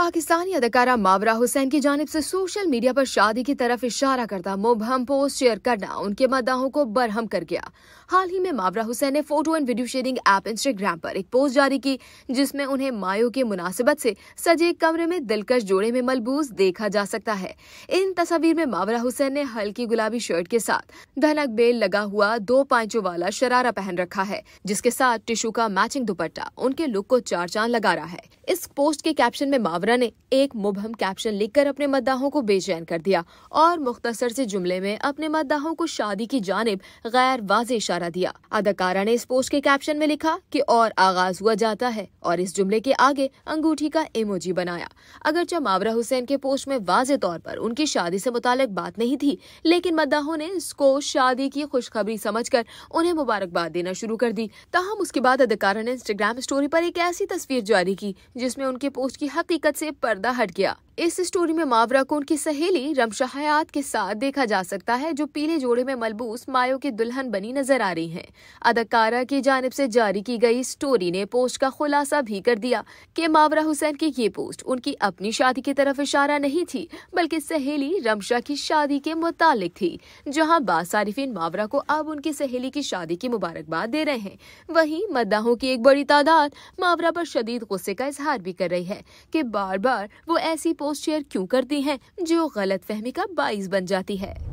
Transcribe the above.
पाकिस्तानी अदाकारा मावरा हुसैन की जानब ऐसी सोशल मीडिया आरोप शादी की तरफ इशारा करता मुबहम पोस्ट शेयर करना उनके मद्दाहों को बरहम कर गया हाल ही में मावरा हुसैन ने photo and video sharing app Instagram पर एक पोस्ट जारी की जिसमें उन्हें मायो के मुनासिबत से सजे एक कमरे में दिलकश जोड़े में मलबूज देखा जा सकता है इन तस्वीर में मावरा हुसैन ने हल्की गुलाबी शर्ट के साथ धनक बेल लगा हुआ दो पांचों वाला शरारा पहन रखा है जिसके साथ टिशू का मैचिंग दुपट्टा उनके लुक को चार चांद लगा रहा है इस पोस्ट के कैप्शन में मावरा बोरा ने एक मुबहम कैप्शन लिखकर अपने मद्दाहों को बेचैन कर दिया और मुख्तसर से जुमले में अपने मद्दाहों को शादी की जानब गैर वाज इशारा दिया अदाकारा ने इस पोस्ट के कैप्शन में लिखा की और आगाज हुआ जाता है और इस जुमले के आगे अंगूठी का इमोजी बनाया अगरचे मावरा हुसैन के पोस्ट में वाज तौर पर उनकी शादी से मुतालिक बात नहीं थी लेकिन मद्दाहों ने इसको शादी की खुशखबरी कर उन्हें मुबारकबाद देना शुरू कर दी तहम उसके बाद अदाकारा ने इंस्टाग्राम स्टोरी आरोप एक ऐसी तस्वीर जारी की जिसमे उनके पोस्ट की हकीकत से पर्दा हट गया इस स्टोरी में मावरा को उनकी सहेली रमशा हयात के साथ देखा जा सकता है जो पीले जोड़े में मलबूस मायो की दुल्हन बनी नजर आ रही हैं। अदाकारा की जानब से जारी की गई स्टोरी ने पोस्ट का खुलासा भी कर दिया कि मावरा हुसैन की ये पोस्ट उनकी अपनी शादी की तरफ इशारा नहीं थी बल्कि सहेली रमशा की शादी के मुतालिक थी जहाँ बासारिफिन मावरा को अब उनकी सहेली की शादी की मुबारकबाद दे रहे हैं वही मद्दाहों की एक बड़ी तादाद मावरा पर शदीद गुस्से का इजहार भी कर रही है की बार बार वो ऐसी पोस्ट शेयर क्यों करती हैं जो गलत फहमी का बाइस बन जाती है